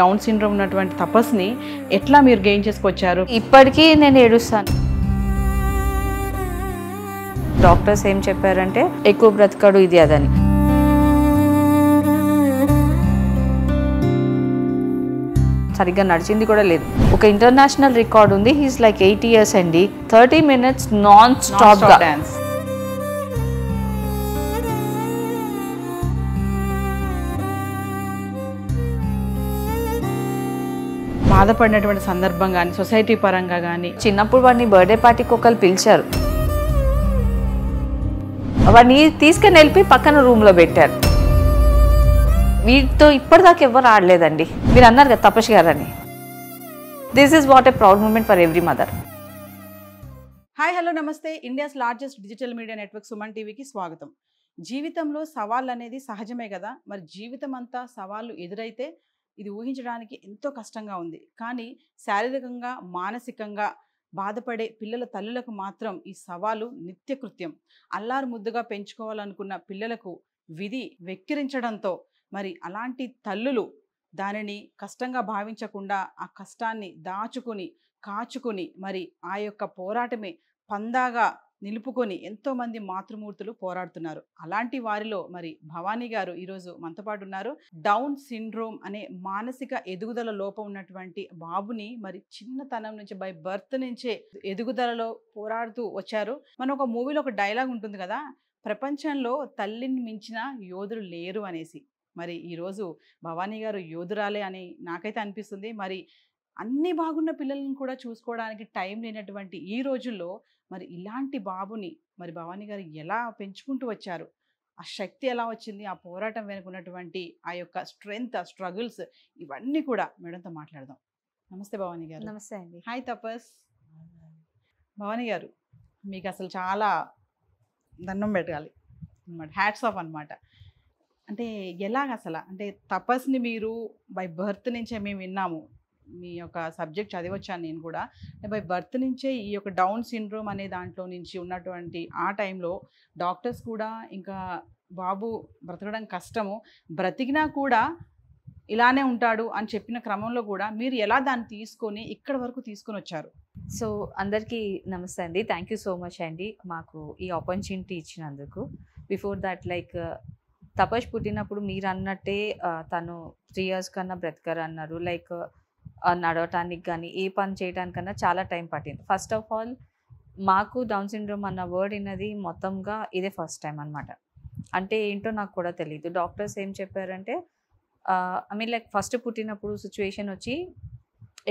Down syndrome ఉన్నటువంటి తపస్సుని ఎట్లా మీరు గెయిన్ చేసుకొచ్చారు ఇప్పటికీ నేను ఏడుస్తాను డాక్టర్స్ ఏం చెప్పారంటే ఎక్కువ బ్రతకడు ఇది అదని సరిగ్గా నడిచింది కూడా లేదు ఒక ఇంటర్నేషనల్ రికార్డ్ ఉంది హీస్ లైక్ ఎయిట్ ఇయర్స్ అండి thirty minutes non stop dance బాధపడినటువంటి సందర్భం కానీ సొసైటీ పరంగా కానీ చిన్నప్పుడు వాడిని బర్త్డే పార్టీకి ఒకరు పిలిచారు వాడిని తీసుకుని వెళ్ళి పక్కన రూమ్లో పెట్టారు వీటితో ఇప్పటిదాకా ఎవరు ఆడలేదండి మీరు అన్నారు కదా తపస్ గారని this is what a proud moment for every mother hi hello నమస్తే India's largest digital media network Suman టీవీకి స్వాగతం జీవితంలో సవాళ్ళు అనేది సహజమే కదా మరి జీవితం అంతా సవాళ్ళు ఎదురైతే ఇది ఊహించడానికి ఎంతో కష్టంగా ఉంది కానీ శారీరకంగా మానసికంగా బాధపడే పిల్లల తల్లులకు మాత్రం ఈ సవాలు నిత్యకృత్యం అల్లారు ముద్దుగా పెంచుకోవాలనుకున్న పిల్లలకు విధి వెక్కిరించడంతో మరి అలాంటి తల్లులు దానిని కష్టంగా భావించకుండా ఆ కష్టాన్ని దాచుకుని కాచుకుని మరి ఆ యొక్క పోరాటమే పందాగా నిలుపుకొని ఎంతోమంది మాతృమూర్తులు పోరాడుతున్నారు అలాంటి వారిలో మరి భవానీ గారు ఈరోజు మనతో పాటు ఉన్నారు డౌన్ సిండ్రోమ్ అనే మానసిక ఎదుగుదల లోపం ఉన్నటువంటి బాబుని మరి చిన్నతనం నుంచి బై బర్త్ నుంచే ఎదుగుదలలో పోరాడుతూ వచ్చారు మన ఒక మూవీలో ఒక డైలాగ్ ఉంటుంది కదా ప్రపంచంలో తల్లిని మించిన యోధులు లేరు అనేసి మరి ఈరోజు భవానీ గారు యోధురాలే అని నాకైతే అనిపిస్తుంది మరి అన్ని బాగున్న పిల్లలను కూడా చూసుకోవడానికి టైం లేనటువంటి ఈ రోజుల్లో మరి ఇలాంటి బాబుని మరి భవానీ గారు ఎలా పెంచుకుంటూ వచ్చారు ఆ శక్తి ఎలా వచ్చింది ఆ పోరాటం వెనుకున్నటువంటి ఆ యొక్క స్ట్రెంగ్త్ ఆ స్ట్రగుల్స్ ఇవన్నీ కూడా మేడంతో మాట్లాడదాం నమస్తే భవానీ గారు నమస్తే అండి హాయ్ తపస్ భవానీ గారు మీకు అసలు చాలా దండం పెట్టాలి అనమాట హ్యాట్స్ ఆఫ్ అనమాట అంటే ఎలాగ అసలు అంటే తపస్ని మీరు బై బర్త్ నుంచే మేము విన్నాము మీ యొక్క సబ్జెక్ట్ చదివచ్చాను నేను కూడా బై బర్త్ నుంచే ఈ యొక్క డౌన్ సిండ్రోమ్ అనే దాంట్లో నుంచి ఉన్నటువంటి ఆ టైంలో డాక్టర్స్ కూడా ఇంకా బాబు బ్రతకడం కష్టము బ్రతికినా కూడా ఇలానే ఉంటాడు అని చెప్పిన క్రమంలో కూడా మీరు ఎలా దాన్ని తీసుకొని ఇక్కడ వరకు తీసుకొని వచ్చారు సో అందరికీ నమస్తే అండి థ్యాంక్ యూ సో మచ్ అండి మాకు ఈ ఆపర్చునిటీ ఇచ్చినందుకు బిఫోర్ దట్ లైక్ తపస్ పుట్టినప్పుడు మీరు అన్నట్టే తను త్రీ ఇయర్స్ కన్నా బ్రతకరు అన్నారు లైక్ నడవటానికి కానీ ఏ పని చేయడానికన్నా చాలా టైం పట్టింది ఫస్ట్ ఆఫ్ ఆల్ మాకు డౌన్ సిండ్రోమ్ అన్న వర్డ్ విన్నది మొత్తంగా ఇదే ఫస్ట్ టైం అనమాట అంటే ఏంటో నాకు కూడా తెలియదు డాక్టర్స్ ఏం చెప్పారంటే ఐ మీన్ లైక్ ఫస్ట్ పుట్టినప్పుడు సిచ్యువేషన్ వచ్చి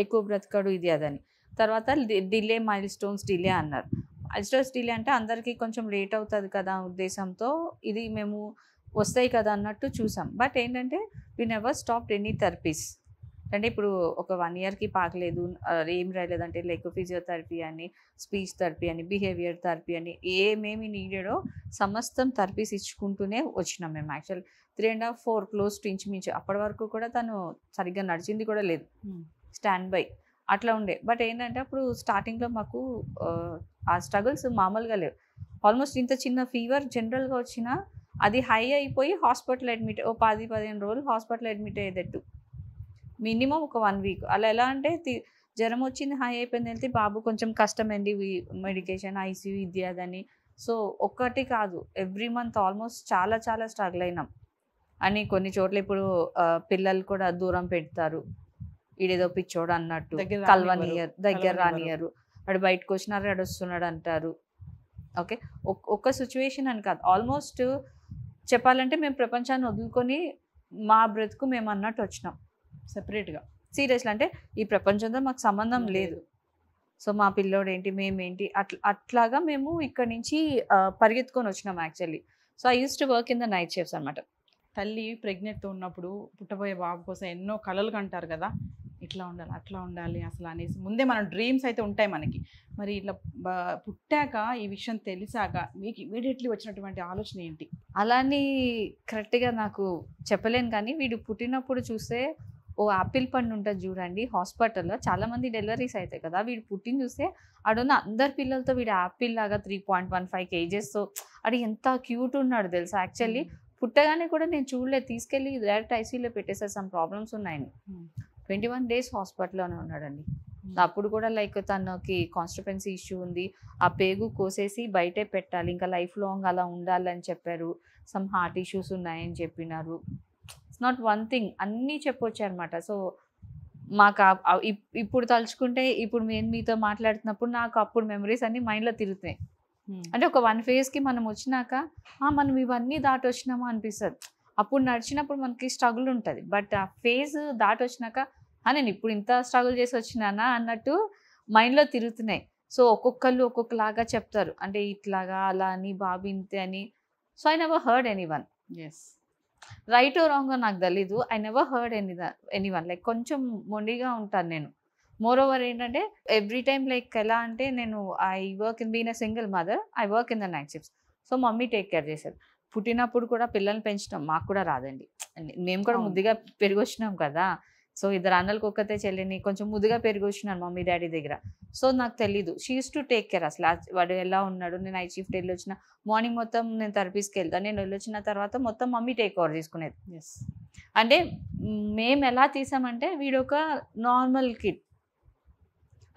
ఎక్కువ బ్రతకడు ఇది అదని తర్వాత డిలే మైల్ స్టోన్స్ డిలే అన్నారు మైల్ స్టోన్స్ డిలే అంటే అందరికీ కొంచెం లేట్ అవుతుంది కదా ఉద్దేశంతో ఇది మేము వస్తాయి కదా అన్నట్టు చూసాం బట్ ఏంటంటే we never stop any therapies అంటే ఇప్పుడు ఒక వన్ ఇయర్కి పాకలేదు ఏం అంటే లైక్ ఫిజియోథెరపీ అని స్పీచ్ థెరపీ అని బిహేవియర్ థెరపీ అని ఏమేమి నీడెడో సమస్తం థెరపీస్ ఇచ్చుకుంటూనే వచ్చినాం మేము actual three and half four close మించు అప్పటి వరకు కూడా తను సరిగ్గా నడిచింది కూడా లేదు స్టాండ్ బై అట్లా ఉండే బట్ ఏంటంటే అప్పుడు స్టార్టింగ్లో మాకు ఆ స్ట్రగుల్స్ మామూలుగా లేవు ఆల్మోస్ట్ ఇంత చిన్న ఫీవర్ జనరల్గా వచ్చినా అది హై అయిపోయి హాస్పిటల్ అడ్మిట్ ఓ పది పదిహేను రోజులు హాస్పిటల్ అడ్మిట్ అయ్యేటట్టు మినిమం ఒక వన్ వీక్ అలా ఎలా అంటే జ్వరం వచ్చింది హై అయిపోయింది వెళ్తే బాబు కొంచెం కష్టమండి మెడికేషన్ ఐసీయూ ఇది అదని సో ఒక్కటి కాదు ఎవ్రీ మంత్ ఆల్మోస్ట్ చాలా చాలా స్ట్రగుల్ అయినాం అని కొన్ని చోట్ల ఇప్పుడు పిల్లలు కూడా దూరం పెడతారు ఈడేదో పిచ్చోడు అన్నట్టు కల్వనియర్ దగ్గర రానియరు అడు బయటకు వచ్చినారు అడు వస్తున్నాడు అంటారు ఓకే ఒక్క సిచ్యువేషన్ అని కాదు ఆల్మోస్ట్ చెప్పాలంటే మేము ప్రపంచాన్ని వదులుకొని మా బ్రతుకు మేము అన్నట్టు వచ్చినాం సెపరేట్గా సీరియస్లు అంటే ఈ ప్రపంచంతో మాకు సంబంధం లేదు సో మా పిల్లోడు ఏంటి మేమేంటి అట్లా అట్లాగా మేము ఇక్కడ నుంచి పరిగెత్తుకొని వచ్చినాం actually so I use to work in the night shifts అనమాట తల్లి ప్రెగ్నెంట్ ఉన్నప్పుడు పుట్టబోయే బాబు కోసం ఎన్నో కళలు కంటారు కదా ఇట్లా ఉండాలి అట్లా ఉండాలి అసలు అనేసి ముందే మనం డ్రీమ్స్ అయితే ఉంటాయి మనకి మరి ఇట్లా పుట్టాక ఈ విషయం తెలిసాక మీకు ఇమీడియట్లీ వచ్చినటువంటి ఆలోచన ఏంటి అలానే కరెక్ట్గా నాకు చెప్పలేను కానీ వీడు పుట్టినప్పుడు చూస్తే ఓ యాపిల్ పండు ఉంటుంది చూడండి హాస్పిటల్లో చాలా మంది డెలివరీస్ అవుతాయి కదా వీడు పుట్టిన చూస్తే ఆడున్న అందరి పిల్లలతో వీడు ఆపిల్ లాగా త్రీ పాయింట్ వన్ ఫైవ్ కేజెస్తో ఆడు ఎంత క్యూట్ ఉన్నాడు తెలుసా యాక్చువల్లీ పుట్టగానే కూడా నేను చూడలేదు తీసుకెళ్ళి డైరెక్ట్ ఐసీలో పెట్టేసారు సమ్ ప్రాబ్లమ్స్ ఉన్నాయని ట్వంటీ వన్ డేస్ హాస్పిటల్లోనే ఉన్నాడండి అప్పుడు కూడా లైక్ తనకి కాన్స్టిపెన్సీ ఇష్యూ ఉంది ఆ పేగు కోసేసి బయటే పెట్టాలి ఇంకా లైఫ్ లాంగ్ అలా ఉండాలని చెప్పారు సమ్ హార్ట్ ఇష్యూస్ ఉన్నాయని చెప్పినారు నాట్ వన్ థింగ్ అన్నీ చెప్పొచ్చు అనమాట సో మాకు ఇప్పుడు తలుచుకుంటే ఇప్పుడు నేను మీతో మాట్లాడుతున్నప్పుడు నాకు అప్పుడు మెమరీస్ అన్ని మైండ్లో తిరుగుతాయి hmm. అంటే ఒక వన్ ఫేజ్కి మనం వచ్చినాక మనం ఇవన్నీ దాటి వచ్చినామా అనిపిస్తుంది అప్పుడు నడిచినప్పుడు మనకి స్ట్రగుల్ ఉంటుంది బట్ ఆ ఫేజ్ దాటి వచ్చినాక నేను ఇప్పుడు ఇంత స్ట్రగుల్ చేసి వచ్చినానా అన్నట్టు మైండ్లో తిరుగుతున్నాయి సో ఒక్కొక్కళ్ళు ఒక్కొక్కలాగా చెప్తారు అంటే ఇట్లాగా అలా అని బాబు ఇంతే అని so I never heard anyone yes right wrong నాకు తెలీదు I never heard any anyone like కొంచెం మొండిగా ఉంటాను నేను మోర్ ఓవర్ ఏంటంటే ఎవ్రీ టైం లైక్ ఎలా అంటే నేను I work in been a single mother I work in the night shifts so mummy take care చేశారు పుట్టినప్పుడు కూడా పిల్లల్ని పెంచడం మాకు కూడా రాదండి మేము కూడా ముద్దుగా పెరిగి వచ్చినాం కదా సో ఇద్దరు అన్నలకు ఒక్కతే చెల్లిని కొంచెం ముదుగా వచ్చినాను మమ్మీ డాడీ దగ్గర సో నాకు తెలీదు షీస్ టు టేక్ కేర్ అసలు వాడు ఎలా ఉన్నాడు నేను ఐ షిఫ్ట్ వచ్చిన మార్నింగ్ మొత్తం నేను థెరపీస్కి వెళ్తాను నేను వెళ్ళొచ్చిన తర్వాత మొత్తం మమ్మీ టేక్ ఓవర్ తీసుకునేది ఎస్ అంటే మేము ఎలా తీసామంటే వీడొక నార్మల్ కిడ్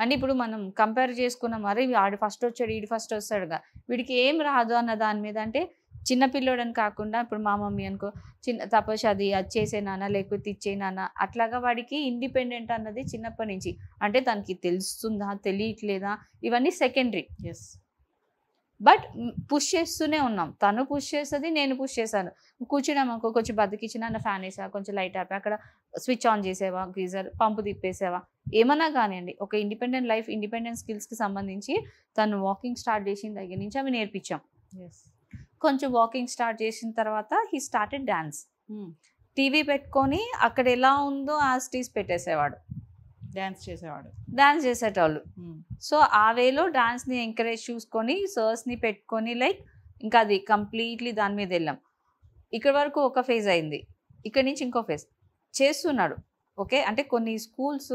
అంటే ఇప్పుడు మనం కంపేర్ చేసుకున్నాం మరి ఆడు ఫస్ట్ వచ్చాడు వీడు ఫస్ట్ వస్తాడుగా వీడికి ఏం రాదు అన్న దాని మీద అంటే చిన్నపిల్లోడని కాకుండా ఇప్పుడు మా మమ్మీ అనుకో చిన్న తపస్ అది అది చేసేనానా లేకపోతే ఇచ్చేనానా అట్లాగా వాడికి ఇండిపెండెంట్ అన్నది చిన్నప్పటి నుంచి అంటే తనకి తెలుస్తుందా తెలియట్లేదా ఇవన్నీ సెకండరీ ఎస్ బట్ పుష్ చేస్తూనే ఉన్నాం తను పుష్ చేస్తుంది నేను పుష్ చేశాను కూర్చున్నాము అనుకో కొంచెం బతికిచ్చినా అన్న ఫ్యాన్ వేసా కొంచెం లైట్ ఆపా అక్కడ స్విచ్ ఆన్ చేసేవా గీజర్ పంపు తిప్పేసేవా ఏమన్నా కానివ్వండి ఒక ఇండిపెండెంట్ లైఫ్ ఇండిపెండెంట్ స్కిల్స్కి సంబంధించి తను వాకింగ్ స్టార్ట్ చేసిన దగ్గర నుంచి అవి నేర్పించాం ఎస్ కొంచెం వాకింగ్ స్టార్ట్ చేసిన తర్వాత హీ స్టార్టెడ్ డాన్స్ టీవీ పెట్టుకొని అక్కడ ఎలా ఉందో ఆ స్టీస్ పెట్టేసేవాడు డాన్స్ చేసేవాడు డాన్స్ చేసేటోళ్ళు సో ఆ వేలో డ్యాన్స్ని ఎంకరేజ్ చూసుకొని సర్స్ని పెట్టుకొని లైక్ ఇంకా అది కంప్లీట్లీ దాని మీద వెళ్ళాం ఇక్కడ వరకు ఒక ఫేజ్ అయింది ఇక్కడ నుంచి ఇంకో ఫేజ్ చేస్తున్నాడు ఓకే అంటే కొన్ని schools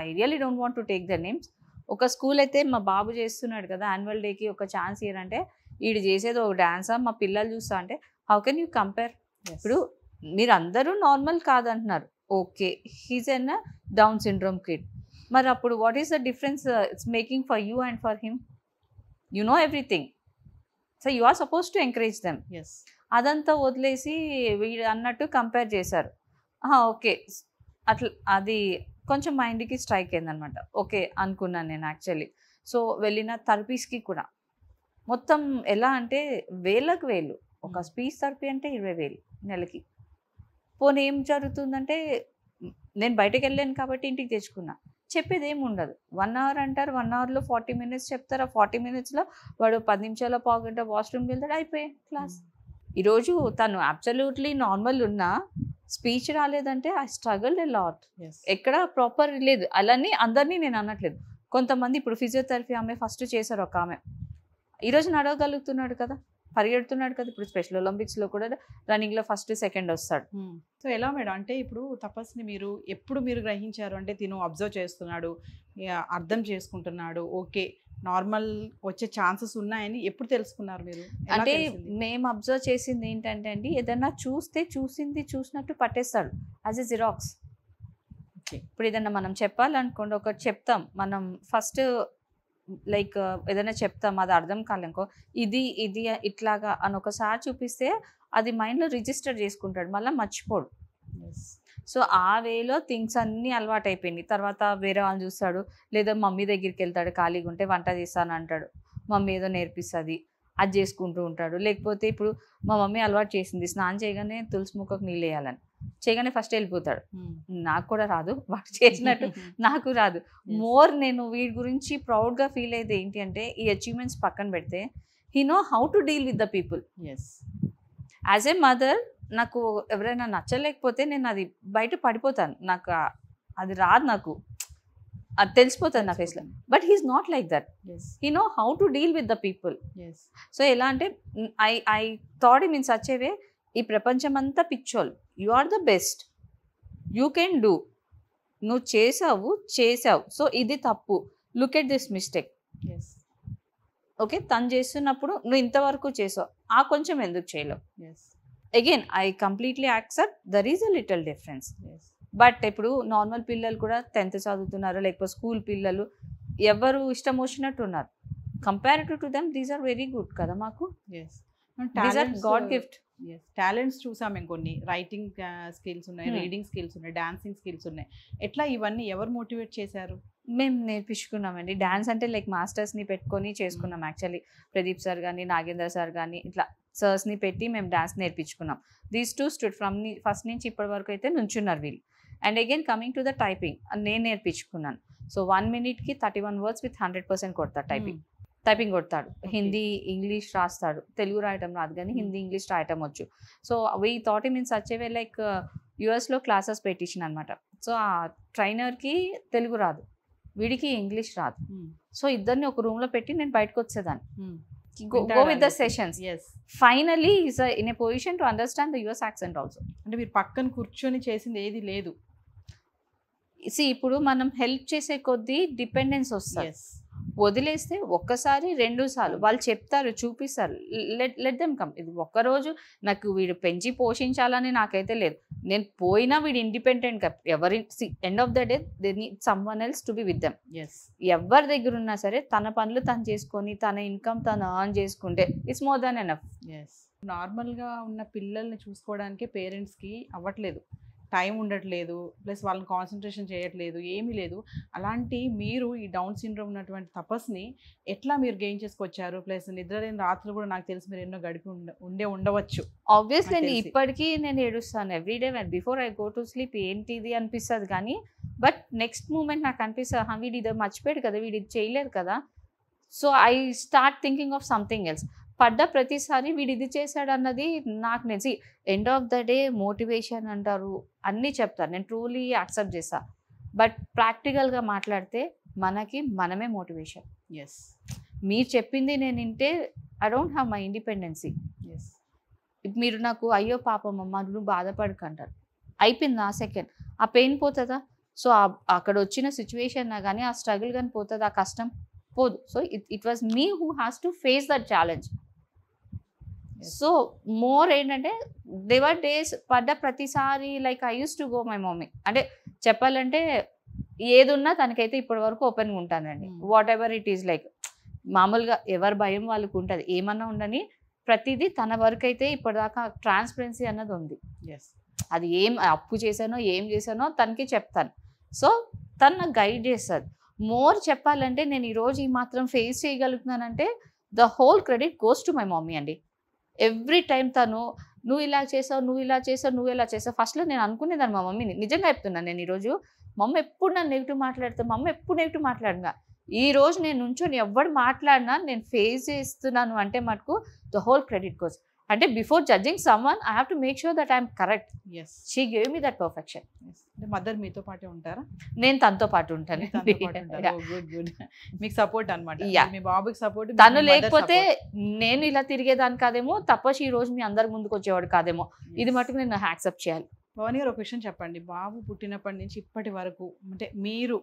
I really don't want to take the names ఒక స్కూల్ అయితే మా బాబు చేస్తున్నాడు కదా యాన్యువల్ డేకి ఒక ఛాన్స్ ఇయర్ అంటే వీడు చేసేది ఒక డాన్స్ మా పిల్లలు చూస్తా అంటే హౌ కెన్ యూ కంపేర్ ఇప్పుడు మీరు అందరూ నార్మల్ కాదంటున్నారు okay he's an down syndrome kid మరి అప్పుడు what is the difference it's making for you and for him you know everything so you are suppose to encourage them yes అదంతా వదిలేసి వీడు అన్నట్టు కంపేర్ చేశారు ఓకే అట్లా అది కొంచెం మైండ్కి స్ట్రైక్ అయిందనమాట ఓకే అనుకున్నాను నేను యాక్చువల్లీ సో వెళ్ళిన థెరపీస్కి కూడా మొత్తం ఎలా అంటే వేలకు వేలు ఒక స్పీచ్ థెరపీ అంటే ఇరవై వేలు నెలకి పోనీ ఏం జరుగుతుందంటే నేను బయటకు వెళ్ళాను కాబట్టి ఇంటికి తెచ్చుకున్నా చెప్పేది ఏమి ఉండదు వన్ అవర్ అంటారు వన్ అవర్లో ఫార్టీ మినిట్స్ చెప్తారు ఆ ఫార్టీ మినిట్స్లో వాడు పది నిమిషాల పావుగంట వాష్రూమ్కి వెళ్తాడు అయిపోయాయి క్లాస్ ఈరోజు తను అబ్సల్యూట్లీ నార్మల్ ఉన్నా స్పీచ్ రాలేదంటే ఐ స్ట్రగల్ ఎ లాట్ ఎక్కడ ప్రాపర్ లేదు అలానే అందరినీ నేను అనట్లేదు కొంతమంది ఇప్పుడు ఫిజియోథెరపీ ఆమె ఫస్ట్ చేశారు ఒక ఆమె ఈరోజు నడవగలుగుతున్నాడు కదా పరిగెడుతున్నాడు కదా ఇప్పుడు స్పెషల్ ఒలింపిక్స్లో కూడా రన్నింగ్లో ఫస్ట్ సెకండ్ వస్తాడు సో hmm. ఎలా మేడం అంటే ఇప్పుడు తపస్ని మీరు ఎప్పుడు మీరు గ్రహించారు అంటే తిను అబ్జర్వ్ చేస్తున్నాడు అర్థం చేసుకుంటున్నాడు ఓకే నార్మల్ వచ్చే ఛాన్సెస్ ఉన్నాయని ఎప్పుడు తెలుసుకున్నారు మీరు అంటే మేము అబ్జర్వ్ చేసింది ఏంటంటే అండి ఏదన్నా చూస్తే చూసింది చూసినట్టు పట్టేస్తాడు యాజ్ ఎ జిరాక్స్ ఇప్పుడు ఏదన్నా మనం చెప్పాలనుకోండి ఒకటి చెప్తాం మనం ఫస్ట్ లైక్ ఏదైనా చెప్తాం అది అర్థం కాలేకో ఇది ఇది ఇట్లాగా అని ఒకసారి చూపిస్తే అది మైండ్లో రిజిస్టర్ చేసుకుంటాడు మళ్ళీ మర్చిపోడు సో ఆ వేలో థింగ్స్ అన్నీ అలవాటు అయిపోయింది తర్వాత వేరే వాళ్ళు చూస్తాడు లేదా మమ్మీ దగ్గరికి వెళ్తాడు ఖాళీగా ఉంటే వంట చేస్తాను అంటాడు మమ్మీ ఏదో నేర్పిస్తుంది అది చేసుకుంటూ ఉంటాడు లేకపోతే ఇప్పుడు మా మమ్మీ అలవాటు చేసింది స్నానం చేయగానే తులసి ముక్కకు నీళ్ళు వేయాలని చేయగానే ఫస్ట్ వెళ్ళిపోతాడు నాకు కూడా రాదు వాడు చేసినట్టు నాకు రాదు మోర్ నేను వీడి గురించి ప్రౌడ్గా ఫీల్ అయ్యేది ఏంటి అంటే ఈ అచీవ్మెంట్స్ పక్కన పెడితే he know how to deal with the people as a mother నాకు ఎవరైనా నచ్చలేకపోతే నేను అది బయట పడిపోతాను నాకు అది రాదు నాకు అది తెలిసిపోతుంది నా ఫేస్లో but he's not like that he know how to deal with the people so ఎలా అంటే I I thought means in such a way ఈ ప్రపంచమంతా పిచ్చోల్ you are the best you can do నువ్వు చేసావు చేసావు సో ఇది తప్పు look at this mistake okay తను చేస్తున్నప్పుడు నువ్వు ఇంతవరకు చేసావు ఆ కొంచెం ఎందుకు చేయలేవు again I completely accept there is a little difference but ఇప్పుడు నార్మల్ పిల్లలు కూడా టెన్త్ చదువుతున్నారు లేకపోతే స్కూల్ పిల్లలు ఎవరు ఇష్టం వచ్చినట్టు ఉన్నారు comparative to them these are very good కదా మాకు గాడ్ గిఫ్ట్ టాలెంట్స్ చూసాం మేము కొన్ని రైటింగ్ స్కిల్స్ uh, ఉన్నాయి రీడింగ్ hmm. స్కిల్స్ ఉన్నాయి డాన్సింగ్ స్కిల్స్ ఉన్నాయి ఎట్లా ఇవన్నీ ఎవరు మోటివేట్ చేశారు మేము నేర్పించుకున్నామండి డాన్స్ అంటే లైక్ మాస్టర్స్ని పెట్టుకొని చేసుకున్నాం యాక్చువల్లీ ప్రదీప్ సార్ కానీ నాగేంద్ర సార్ కానీ ఇట్లా సర్స్ని పెట్టి మేము డాన్స్ నేర్పించుకున్నాం these two stood from first నుంచి ఇప్పటి వరకు అయితే నుంచున్నారు వీళ్ళు and again coming to the typing నేను నేర్పించుకున్నాను సో వన్ మినిట్కి thirty one words with hundred percent కొడతా టైపింగ్ టైపింగ్ కొడతాడు హిందీ ఇంగ్లీష్ రాస్తాడు తెలుగు రాయటం రాదు కానీ హిందీ ఇంగ్లీష్ రాయటం వచ్చు so we thought in such way like యుఎస్లో క్లాసెస్ పెట్టించిన అనమాట సో ఆ ట్రైనర్కి తెలుగు రాదు వీడికి ఇంగ్లీష్ రాదు సో ఇద్దరిని ఒక రూమ్లో పెట్టి నేను బయటకు వచ్చేదాన్ని go with the sessions finally is in a position to understand the US accent also అంటే మీరు పక్కన కూర్చొని చేసింది ఏది లేదు సి ఇప్పుడు మనం హెల్ప్ చేసే కొద్దీ డిపెండెన్స్ వస్తుంది వదిలేస్తే ఒక్కసారి రెండు సార్లు వాళ్ళు చెప్తారు చూపిస్తారు లెట్ లెట్ దెమ్ కమ్ ఇది ఒక్కరోజు నాకు వీడు పెంచి పోషించాలని నాకైతే లేదు నేను పోయినా వీడు ఇండిపెండెంట్ కప్ ఎవరి end of the day they need someone else to be with them ఎవరి దగ్గర ఉన్నా సరే తన పనులు తను చేసుకొని తన ఇన్కమ్ తను ఆన్ చేసుకుంటే ఇట్స్ మోర్ దాన్ ఎనఫ్ నార్మల్గా ఉన్న పిల్లల్ని చూసుకోవడానికి పేరెంట్స్కి అవ్వట్లేదు టైం ఉండట్లేదు ప్లస్ వాళ్ళని కాన్సన్ట్రేషన్ చేయట్లేదు ఏమీ లేదు అలాంటి మీరు ఈ డౌన్ సిండ్రోమ్ ఉన్నటువంటి తపస్సుని ఎట్లా మీరు గెయిన్ చేసుకొచ్చారు ప్లస్ నిద్ర లేని రాత్రులు కూడా నాకు తెలిసి మీరు ఎన్నో గడిపి ఉండే ఉండవచ్చు ఆబ్వియస్లీ ఇప్పటికీ నేను ఏడుస్తాను everyday before I go to sleep ఏంటిది అనిపిస్తుంది కానీ బట్ నెక్స్ట్ మూమెంట్ నాకు అనిపిస్తుంది వీడి ఇది మర్చిపోయాడు కదా వీడి ఇది చేయలేదు కదా so I start thinking of something else పడ్డ ప్రతిసారి వీడు ఇది చేశాడు అన్నది నాకు నిజం end of the day motivation అంటారు అన్నీ చెప్తారు నేను ట్రూలీ యాక్సెప్ట్ చేస్తా బట్ ప్రాక్టికల్గా మాట్లాడితే మనకి మనమే మోటివేషన్ ఎస్ మీరు చెప్పింది నేను వింటే I don't have my independency yes మీరు నాకు అయ్యో పాపం అమ్మ నువ్వు బాధపడక అంటారు అయిపోయింది ఆ సెకండ్ ఆ పెయిన్ పోతుందా సో అక్కడ వచ్చిన సిచ్యువేషన్ కానీ ఆ స్ట్రగుల్ కానీ పోతుంది ఆ కష్టం పోదు so it it was me who has to face that challenge so more ఏంటంటే దేవర్ డేస్ పడ్డ ప్రతిసారి like I use to go my mummy అంటే చెప్పాలంటే ఏదున్నా తనకైతే ఇప్పటి వరకు ఓపెన్గా ఉంటానండి whatever it is like మామూలుగా ఎవరి భయం వాళ్ళకు ఉంటుంది ఏమన్నా ఉండని ప్రతిదీ తన వరకు అయితే ఇప్పటిదాకా ట్రాన్స్పరెన్సీ అన్నది ఉంది అది ఏం అప్పు చేశానో ఏం చేశానో తనకి చెప్తాను సో తను గైడ్ చేస్తుంది మోర్ చెప్పాలంటే నేను ఈరోజు ఈ మాత్రం ఫేస్ చేయగలుగుతున్నానంటే the whole credit goes to my mummy అండి ఎవ్రీ టైం తను నువ్వు ఇలా చేసావు నువ్వు ఇలా చేసావు నువ్వు ఇలా చేసావు ఫస్ట్లో నేను అనుకునేదాన్ని మా మమ్మీని నిజంగా చెప్తున్నాను నేను ఈరోజు మమ్మ ఎప్పుడు నన్ను నెగిటివ్ మా మమ్మ ఎప్పుడు నెగిటివ్ మాట్లాడినా ఈ రోజు నేను నుంచొని ఎవ్వడు మాట్లాడినా నేను ఫేస్ చేస్తున్నాను అంటే మటుకు ద హోల్ క్రెడిట్ కోసం అంటే before judging someone I have to make sure that I'm correct yes she gave me that perfection mother మీతో పాటు ఉంటారా నేను తనతో పాటు ఉంటాను oh, మీకు సపోర్ట్ అనమాట మీ బాబుకి సపోర్ట్ తను లేకపోతే నేను ఇలా తిరిగేదాన్ని కాదేమో తప్ప ఈ రోజు మీ అందరి ముందుకు వచ్చేవాడు కాదేమో ఇది మటుకు నేను యాక్సెప్ట్ చేయాలి భవాని గారు ఒక విషయం చెప్పండి బాబు పుట్టినప్పటి నుంచి ఇప్పటి వరకు అంటే మీరు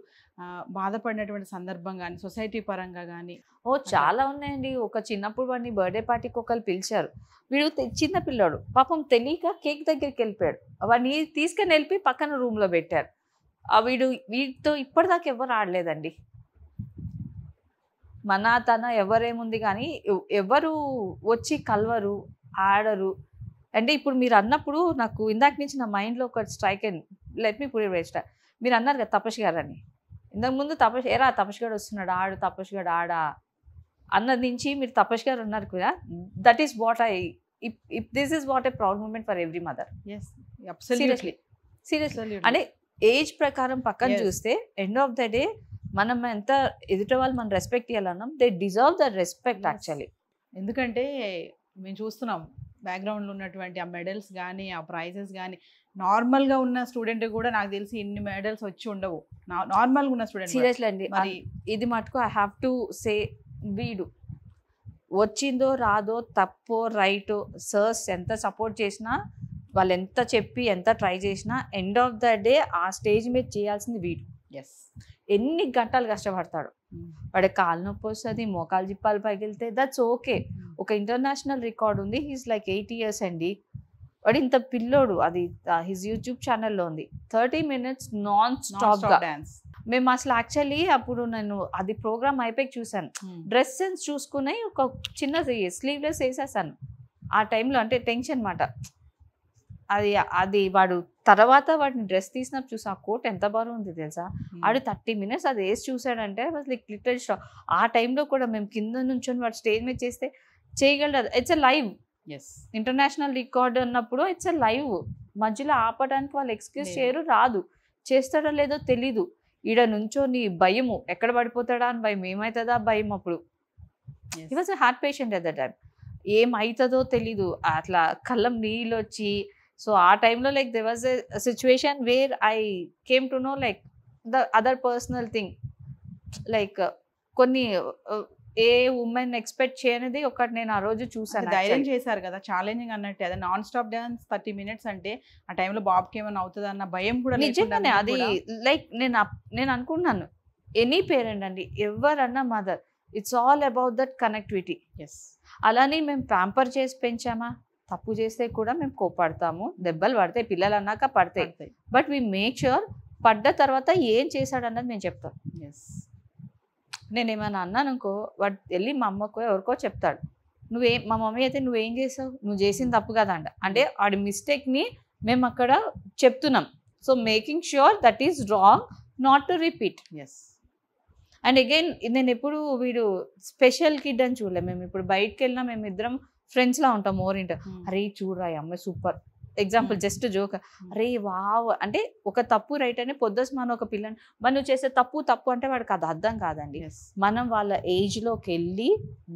బాధపడినటువంటి సందర్భం కానీ సొసైటీ పరంగా కానీ ఓ చాలా ఉన్నాయండి ఒక చిన్నప్పుడు వాడిని బర్త్డే పార్టీకి ఒకరు పిలిచారు వీడు చిన్న పిల్లాడు పాపం తెలియక కేక్ దగ్గరికి వెళ్ళిపోయాడు వాడిని తీసుకొని వెళ్ళిపోయి పక్కన రూమ్లో పెట్టారు వీడు వీటితో ఇప్పటిదాకా ఎవరు ఆడలేదండి మన తన ఎవరేముంది కానీ ఎవరు వచ్చి కలవరు ఆడరు అంటే ఇప్పుడు మీరు అన్నప్పుడు నాకు ఇందాక నుంచి నా మైండ్లో ఒక స్ట్రైక్ అయింది లెట్ మీ పూరి వేస్ట్ మీరు అన్నారు కదా తపస్ గారు అని ఇంతకుముందు తపస్ ఎరా తపస్ గారు వస్తున్నాడు ఆడు తపస్ గారు ఆడా అన్నది నుంచి మీరు తపస్ గారు ఉన్నారు కదా that is what I if this is what a proud moment for every mother seriously seriously అంటే ఏజ్ ప్రకారం పక్కన చూస్తే ఎండ్ ఆఫ్ ద డే మనం ఎంత ఎదుట వాళ్ళు మనం రెస్పెక్ట్ చేయాలన్నాం they deserve the respect actually ఎందుకంటే మేము చూస్తున్నాం బ్యాక్గ్రౌండ్లో ఉన్నటువంటి ఆ మెడల్స్ కానీ ఆ ప్రైజెస్ కానీ నార్మల్గా ఉన్న స్టూడెంట్ కూడా నాకు తెలిసి ఇన్ని మెడల్స్ వచ్చి ఉండవు నార్మల్గా ఉన్న స్టూడెంట్ సీరియస్లీ అండి మరి ఇది మటుకు ఐ హ్యావ్ టు సే వీడు వచ్చిందో రాదో తప్పో రైటో సర్స్ ఎంత సపోర్ట్ చేసినా వాళ్ళు ఎంత చెప్పి ఎంత ట్రై చేసినా ఎండ్ ఆఫ్ ద డే ఆ స్టేజ్ మీద చేయాల్సింది వీడు ఎస్ ఎన్ని గంటలు కష్టపడతాడు hmm. వాడి కాలు నొప్పి వస్తుంది మోకాలు జిప్పాలు పగిలితే దట్స్ ఓకే hmm. ఒక ఇంటర్నేషనల్ రికార్డ్ ఉంది హీస్ లైక్ ఎయిట్ ఇయర్స్ అండి వాడు ఇంత పిల్లోడు అది హిజ్ యూట్యూబ్ ఛానల్లో ఉంది thirty minutes non stop dance మేము అసలు యాక్చువల్లీ అప్పుడు నేను అది ప్రోగ్రామ్ అయిపోయి చూసాను డ్రెస్ hmm. సెన్స్ చూసుకుని ఒక చిన్న స్లీవ్లెస్ వేసేసాను ఆ టైంలో అంటే టెన్షన్ అనమాట అది అది వాడు తర్వాత వాడిని డ్రెస్ తీసినప్పుడు చూసి ఆ కోట్ ఎంత బాగుంది తెలుసా hmm. ఆడు థర్టీ మినిట్స్ అది వేసి చూసాడంటే అసలు లిటరల్ ఆ టైంలో కూడా మేము కింద నుంచొని వాడు స్టేజ్ మీద చేస్తే చేయగలరు it's a live international record అన్నప్పుడు ఇట్స్ ఎ లైవ్ మధ్యలో ఆపడానికి వాళ్ళు ఎక్స్క్యూజ్ చేయరు రాదు చేస్తాడో లేదో తెలీదు ఈడ నుంచోని భయము ఎక్కడ పడిపోతాడా అని భయం ఏమవుతుందా భయం అప్పుడు ఈ heart patient at the time ఏమవుతుందో తెలీదు అట్లా కళ్ళం నీళ్ళు వచ్చి సో ఆ టైంలో like they was a situation where I came to know like the other personal thing like కొన్ని ఏ ఉమెన్ ఎక్స్పెక్ట్ చేయనిది ఒకటి నేను ఆ రోజు చూసాను ధైర్యం చేశారు కదా ఛాలెంజింగ్ అన్నట్టు అదే non stop dance thirty minutes అంటే ఆ టైంలో బాబుకి ఏమైనా అవుతుంది అన్న భయం కూడా నిజంగానే అది లైక్ నేను నేను అనుకున్నాను ఎనీ పేరెంట్ అండి ఎవరన్నా mother it's all about that connectivity yes అలానే మేము ప్యాంపర్ చేసి పెంచామా తప్పు చేస్తే కూడా మేము కోపడతాము దెబ్బలు పడతాయి పిల్లలు అన్నాక పడతాయి బట్ వీ మేక్ ష్యూర్ పడ్డ తర్వాత ఏం చేశాడన్నది మేము చెప్తాం ఎస్ నేను ఏమైనా అన్నాను అనుకో వాడు వెళ్ళి మా అమ్మకో ఎవరికో చెప్తాడు నువ్వే మా మమ్మీ అయితే నువ్వేం చేసావు నువ్వు చేసింది తప్పు కదండ అంటే వాడి మిస్టేక్ని మేము అక్కడ చెప్తున్నాం so making sure that is wrong not to repeat yes and again నేను ఎప్పుడు వీడు స్పెషల్ కిడ్ అని చూడలేదు మేము ఇప్పుడు బయటకు వెళ్ళినా మేము ఇద్దరం ఫ్రెండ్స్లా ఉంటాం మోరింట్ hmm. అరే చూడరా అమ్మాయి సూపర్ ఎగ్జాంపుల్ జస్ట్ జోక్ అరే వావ్ అంటే ఒక తప్పు రైట్ అనే పొద్దుస్ మన ఒక పిల్లని మనం చేసే తప్పు తప్పు అంటే వాడికి అది అర్థం కాదండి మనం వాళ్ళ ఏజ్ లోకి వెళ్ళి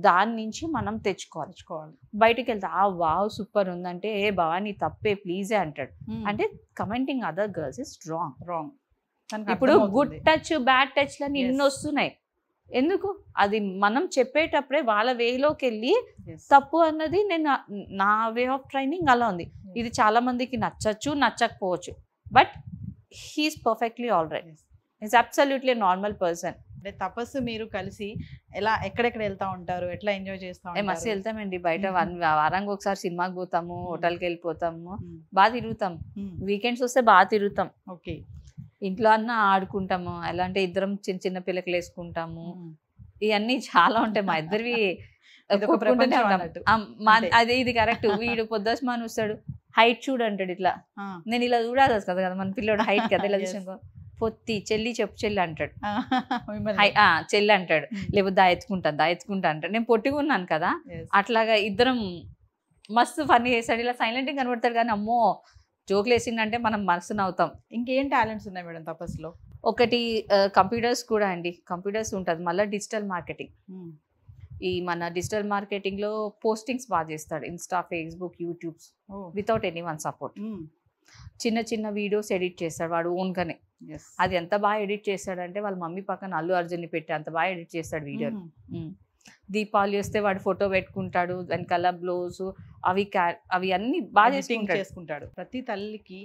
దాని నుంచి మనం తెచ్చుకోవాలి బయటికి వెళ్తే ఆ వావ్ సూపర్ ఉందంటే ఏ భవానీ తప్పే ప్లీజే అంటాడు hmm. అంటే commenting other girls is wrong wrong ఇప్పుడు గుడ్ టచ్ బ్యాడ్ టచ్ లని ఎన్నో వస్తున్నాయి ఎందుకు అది మనం చెప్పేటప్పుడే వాళ్ళ వేలోకి వెళ్ళి తప్పు అన్నది నేను నా వే ఆఫ్ ట్రైనింగ్ అలా ఉంది ఇది చాలా మందికి నచ్చచ్చు నచ్చకపోవచ్చు but he is perfectly all right is absolutely normal person అంటే తపస్సు మీరు కలిసి ఎలా ఎక్కడెక్కడ వెళ్తా ఉంటారు ఎట్లా ఎంజాయ్ చేస్తా మస్తు వెళ్తామండి బయట mm-hmm. వన్ వారానికి ఒకసారి సినిమాకి పోతాము mm-hmm. హోటల్కి వెళ్ళిపోతాము mm-hmm. బాగా తిరుగుతాం వీకెండ్స్ వస్తే బాగా తిరుగుతాం ఓకే ఇంట్లో అన్న ఆడుకుంటాము ఎలా అంటే ఇద్దరం చిన్న చిన్న పిల్లకలు వేసుకుంటాము ఇవన్నీ చాలా ఉంటాయి మా ఇద్దరివి అదే ఇది కరెక్ట్ వీడు పొద్దుస్ పొద్దుమాన్ వస్తాడు హైట్ చూడు అంటాడు ఇట్లా నేను ఇలా చూడాలి కదా కదా మన పిల్లోడు హైట్ కదా ఇలా చూసాను పొత్తి చెల్లి చెప్పు చెల్లి అంటాడు చెల్లి అంటాడు లేకపోతే దా ఎత్తుకుంటా దా ఎత్తుకుంటా అంటాడు నేను పొట్టుకున్నాను కదా అట్లాగా ఇద్దరం మస్తు ఫన్నీ చేస్తాడు ఇలా సైలెంట్ కనబడతాడు కానీ అమ్మో జోకులు వేసిందంటే మనం మనసును అవుతాం ఇంకేం టాలెంట్స్ ఉన్నాయి మేడం తపస్సులో ఒకటి కంప్యూటర్స్ కూడా అండి కంప్యూటర్స్ ఉంటుంది మళ్ళీ డిజిటల్ మార్కెటింగ్ ఈ మన డిజిటల్ మార్కెటింగ్లో పోస్టింగ్స్ బాగా చేస్తాడు Insta Facebook YouTubes without anyone support చిన్న చిన్న వీడియోస్ ఎడిట్ చేస్తాడు వాడు ఓన్గానే అది ఎంత బాగా ఎడిట్ చేస్తాడంటే వాళ్ళ మమ్మీ పక్కన అల్లు అర్జున్ని పెట్టి అంత బాగా ఎడిట్ చేస్తాడు వీడియోని దీపాలు చేస్తే వాడు ఫోటో పెట్టుకుంటాడు దాని కలర్ బ్లౌజ్ అవి అవి అన్ని బాగా చేసుకుంటాడు ప్రతి తల్లికి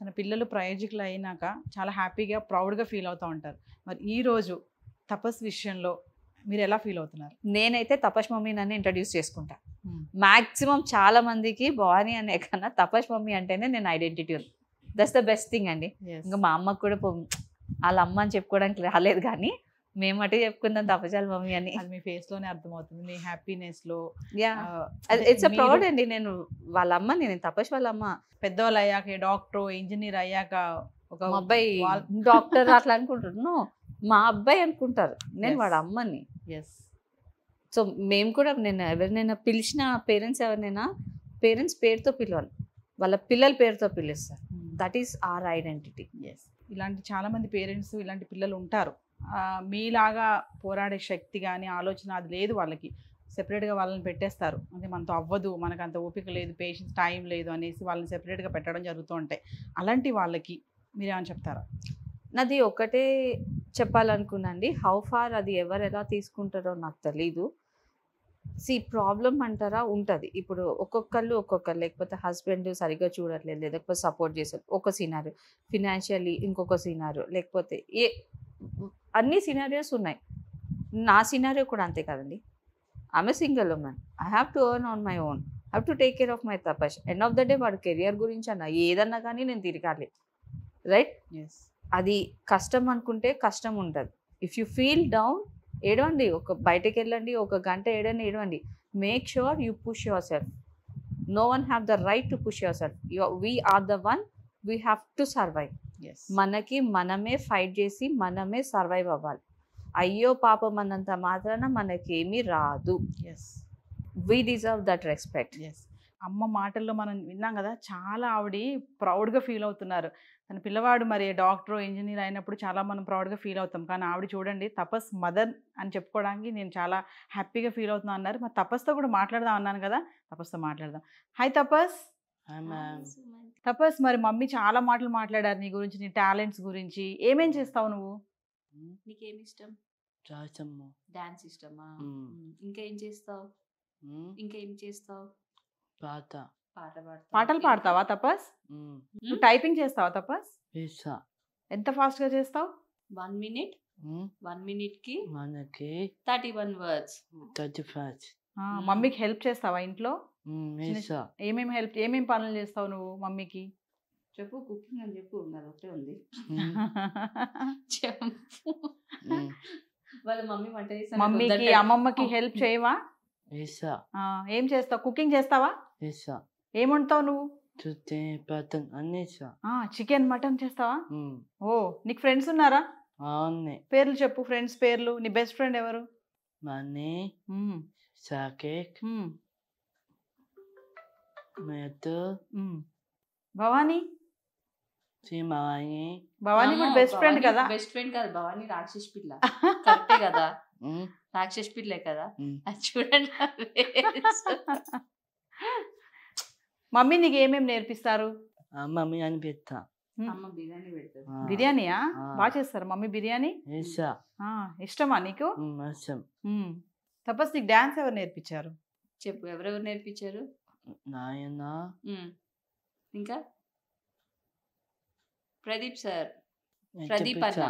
తన పిల్లలు ప్రయోజకులు అయినాక చాలా హ్యాపీగా ప్రౌడ్గా ఫీల్ అవుతూ ఉంటారు మరి ఈరోజు తపస్ విషయంలో మీరు ఎలా ఫీల్ అవుతున్నారు నేనైతే తపస్ మమ్మీ నన్ను ఇంట్రడ్యూస్ చేసుకుంటా మ్యాక్సిమం చాలా మందికి భవానీ అనే కన్నా తపస్ మమ్మీ అంటేనే నేను identity that's the best thing అండి ఇంకా మా అమ్మకు కూడా వాళ్ళ అమ్మ అని చెప్పుకోవడానికి రాలేదు కానీ మేము అటే చెప్పుకుందాం తపజాలు మమ్మీ అని మీ ఫేస్ లోనే అర్థమవుతుంది మీ హ్యాపీనెస్ లో యా ఇట్స్ అ ప్రౌడ్ అండి నేను వాళ్ళ అమ్మ నేను తపస్ వాళ్ళ అమ్మ పెద్దవాళ్ళు అయ్యాక డాక్టర్ ఇంజనీర్ అయ్యాక ఒక అబ్బాయి డాక్టర్ అట్లా అనుకుంటున్నాను మా అబ్బాయి అనుకుంటారు నేను వాడు అమ్మని ఎస్ సో మేము కూడా నేను ఎవరినైనా పిలిచిన పేరెంట్స్ ఎవరినైనా పేరెంట్స్ పేరుతో పిలవాలి వాళ్ళ పిల్లల పేరుతో పిలుస్తారు that is our identity yes ఇలాంటి చాలామంది పేరెంట్స్ ఇలాంటి పిల్లలు ఉంటారు మీలాగా పోరాడే శక్తి కానీ ఆలోచన అది లేదు వాళ్ళకి సెపరేట్గా వాళ్ళని పెట్టేస్తారు అంటే మనతో అవ్వదు మనకు అంత ఓపిక లేదు పేషెంట్స్ టైం లేదు అనేసి వాళ్ళని సెపరేట్గా పెట్టడం జరుగుతూ ఉంటాయి అలాంటి వాళ్ళకి మీరేమని చెప్తారా నాది ఒకటే చెప్పాలనుకున్నాండి హౌ ఫార్ అది ఎవరు ఎలా తీసుకుంటారో నాకు తెలీదు సి ప్రాబ్లం అంటారా ఉంటుంది ఇప్పుడు ఒక్కొక్కళ్ళు ఒక్కొక్కరు లేకపోతే హస్బెండ్ సరిగ్గా చూడట్లేదు లేకపోతే సపోర్ట్ చేశారు ఒక సీనారు ఫినాన్షియలీ ఇంకొక సీనారు లేకపోతే ఏ అన్ని సినారియోస్ ఉన్నాయి నా సినారియో కూడా అంతే కదండి a single women I have to earn on my own have to take care of my Tapas end of the day వాడు కెరియర్ గురించి అన్న ఏదన్నా కానీ నేను తిరగాలి రైట్ అది కష్టం అనుకుంటే కష్టం ఉంటుంది ఇఫ్ యూ ఫీల్ డౌన్ ఏడవండి ఒక బయటకు వెళ్ళండి ఒక గంట ఏడని ఏడవండి make sure you push yourself no one have the right to push yourself we are the one we have to survive మనకి మనమే ఫైట్ చేసి మనమే సర్వైవ్ అవ్వాలి అయ్యో పాపం అన్నంత మాత్రాన మనకేమీ రాదు as we deserve that respect అమ్మ మాటల్లో మనం విన్నాం కదా చాలా ఆవిడ ప్రౌడ్గా ఫీల్ అవుతున్నారు తన పిల్లవాడు మరి డాక్టర్ ఇంజనీర్ అయినప్పుడు చాలా మనం ప్రౌడ్గా ఫీల్ అవుతాం కానీ ఆవిడ చూడండి తపస్ మదర్ అని చెప్పుకోవడానికి నేను చాలా హ్యాపీగా ఫీల్ అవుతున్నాను అన్నారు మరి తపస్తో కూడా మాట్లాడదాం అన్నాను కదా తపస్తో మాట్లాడదాం హాయ్ తపస్ తపస్ మరి మమ్మీ చాలా మాటలు మాట్లాడారు నీ గురించి నీ టాలెంట్స్ గురించి ఏమేం చేస్తావు నువ్వు నీకేమి ఇష్టం డాన్స్ ఇష్టమా ఇంకా ఏం చేస్తావు ఇంకా ఏం చేస్తావు పాట పాటలు పాడతావా తపస్ టైపింగ్ చేస్తావా తపస్ ఎంత ఫాస్ట్ గా చేస్తావు వన్ మినిట్ వన్ మినిట్ కి మనకి thirty one words thirty five మమ్మీకి హెల్ప్ చేస్తావా ఇంట్లో ఏమేమి హెల్ప్ ఏమేమి పనులు చేస్తావు నువ్వు మమ్మీకి చెప్పు కుకింగ్ అని చెప్పు నాది ఒకటే ఉంది వాళ్ళ మమ్మీ వంట చేస్తా మమ్మీకి అమ్మమ్మకి హెల్ప్ చేయవా ఏం చేస్తావు కుకింగ్ చేస్తావా ఏం వండుతావు నువ్వు చికెన్ మటన్ చేస్తావా ఓ నీకు ఫ్రెండ్స్ ఉన్నారా పేర్లు చెప్పు ఫ్రెండ్స్ పేర్లు నీ బెస్ట్ ఫ్రెండ్ ఎవరు భవానీ భవానీ భవానీ కూడా బెస్ట్ ఫ్రెండ్ కదా బెస్ట్ ఫ్రెండ్ కాదు భవానీ రాక్షస్ పిల్ల కరెక్టే కదా రాక్షస్ పిల్లే కదా అది చూడండి మమ్మీ నీకు ఏమేమి నేర్పిస్తారు మమ్మీ అని పెడతా బిర్యానీ పెడతారు బిర్యానీయా బాగా చేస్తారు మమ్మీ బిర్యానీ ఇష్టమా నీకు తపస్ నీకు డాన్స్ ఎవరు నేర్పించారు చెప్పు ఎవరెవరు నేర్పించారు నాయనా ఇంకా ప్రదీప్ సార్ ప్రదీప్ అన్న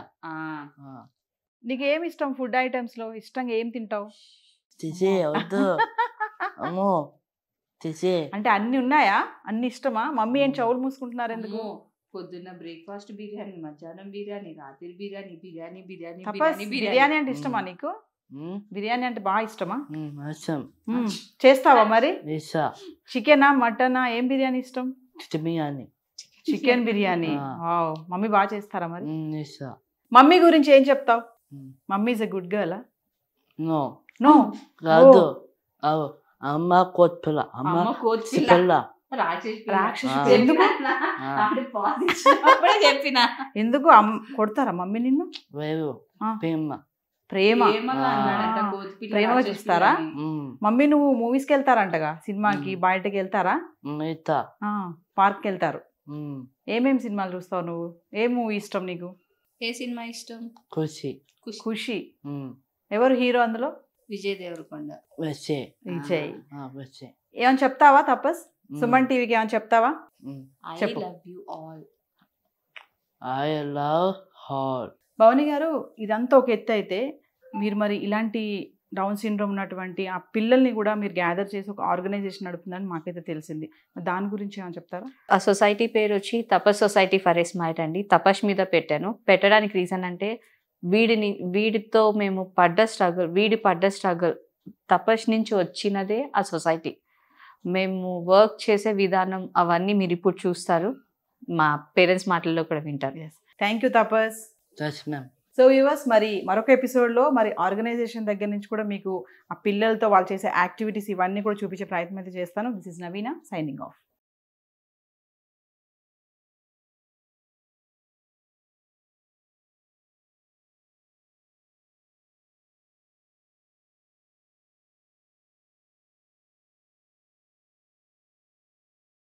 నీకు ఏమి ఇష్టం ఫుడ్ ఐటమ్స్ లో ఇష్టంగా ఏం తింటావు అంటే అన్ని ఉన్నాయా అన్ని ఇష్టమా మమ్మీ ఏం చౌలు మూసుకుంటున్నారు ఎందుకు పొద్దున్న బ్రేక్ఫాస్ట్ బిర్యానీ మధ్యాహ్నం బిర్యానీ రాత్రి బిర్యానీ బిర్యానీ బిర్యానీ బిర్యానీ అంటే ఇష్టమా నీకు బిర్యానీ అంటే బాగా ఇష్టమా చేస్తావా మరి చికెనా మటనా ఏం బిర్యానీ ఇష్టం chicken biryani chicken biryani mummy బాగా చేస్తారా మరి మమ్మీ గురించి ఏం చెప్తావు mummy is a good girl no no కాదు అమ్మ కోట్ల అమ్మ కోట్ల ఎందుకు కొడతారా మమ్మీ నిన్ను ప్రేమ ప్రేమ చూస్తారా మమ్మీ నువ్వు మూవీస్ కి వెళ్తారంటగా సినిమాకి బయటకి వెళ్తారా పార్క్ వెళ్తారు ఏమేమి సినిమాలు చూస్తావు నువ్వు ఏ మూవీ ఇష్టం నీకు ఏ సినిమా ఇష్టం ఖుషి ఖుషి ఎవరు హీరో అందులో విజయ్ దేవరకొండ విజయ్ ఏమైనా చెప్తావా తపస్ సుమన్ టీవీకి ఏమైనా చెప్తావా చెప్పు I love you all I love heart Bhavani గారు ఇదంతా ఒక ఎత్తు అయితే మీరు మరి ఇలాంటి డౌన్ సిండ్రోమ్ ఉన్నటువంటి ఆ పిల్లల్ని కూడా మీరు గ్యాదర్ చేసి ఒక ఆర్గనైజేషన్ నడుపుతుందని మాకైతే తెలిసింది దాని గురించి ఏమైనా చెప్తారా ఆ సొసైటీ పేరు వచ్చి తపస్ సొసైటీ ఫర్ ఎస్మైట్ అండి తపస్ మీద పెట్టాను పెట్టడానికి రీజన్ అంటే వీడిని వీడితో మేము పడ్డ స్ట్రగుల్ వీడి పడ్డ స్ట్రగుల్ తపస్ నుంచి వచ్చినదే ఆ సొసైటీ మేము వర్క్ చేసే విధానం అవన్నీ మీరు ఇప్పుడు చూస్తారు మా పేరెంట్స్ మాటల్లో కూడా వింటారు thank you Tapas ma'am so yours మరి మరొక ఎపిసోడ్లో మరి ఆర్గనైజేషన్ దగ్గర నుంచి కూడా మీకు ఆ పిల్లలతో వాళ్ళు చేసే యాక్టివిటీస్ ఇవన్నీ కూడా చూపించే ప్రయత్నం అయితే చేస్తాను this is Naveena signing of